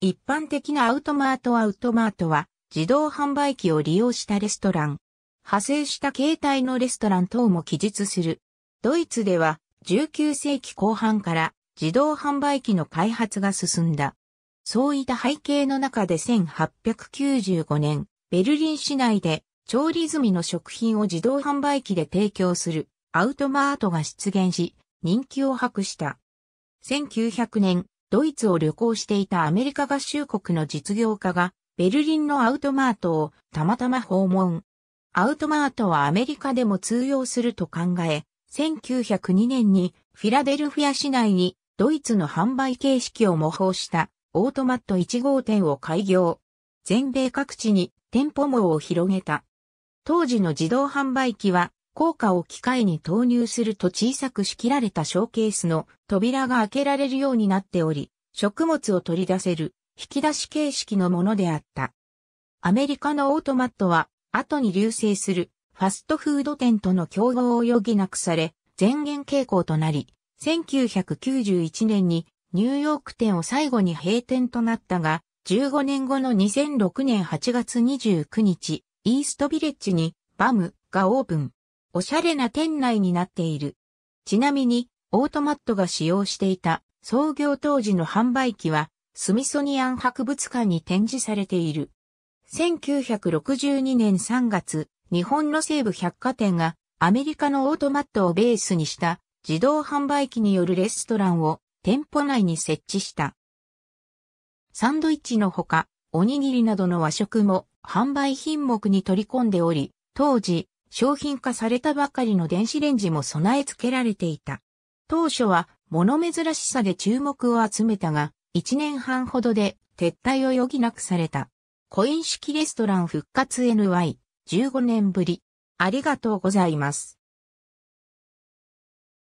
一般的なアウトマートアウトマートは自動販売機を利用したレストラン。派生した携帯のレストラン等も記述する。ドイツでは19世紀後半から自動販売機の開発が進んだ。そういった背景の中で1895年、ベルリン市内で調理済みの食品を自動販売機で提供するアウトマートが出現し、人気を博した。1900年、ドイツを旅行していたアメリカ合衆国の実業家が、ベルリンのアウトマートをたまたま訪問。アウトマートはアメリカでも通用すると考え、1902年にフィラデルフィア市内にドイツの販売形式を模倣したオートマット1号店を開業。全米各地に店舗網を広げた。当時の自動販売機は効果を機械に投入すると小さく仕切られたショーケースの扉が開けられるようになっており、食物を取り出せる引き出し形式のものであった。アメリカのオートマットは後に流星するファストフード店との競合を余儀なくされ、前言傾向となり、1991年にニューヨーク店を最後に閉店となったが、15年後の2006年8月29日、イーストビレッジにバムがオープン。おしゃれな店内になっている。ちなみに、オートマットが使用していた創業当時の販売機は、スミソニアン博物館に展示されている。1962年3月、日本の西部百貨店がアメリカのオートマットをベースにした自動販売機によるレストランを店舗内に設置した。サンドイッチのほか、おにぎりなどの和食も販売品目に取り込んでおり、当時、商品化されたばかりの電子レンジも備え付けられていた。当初は物珍しさで注目を集めたが、1年半ほどで撤退を余儀なくされた。コイン式レストラン復活 NY15 年ぶり。ありがとうございます。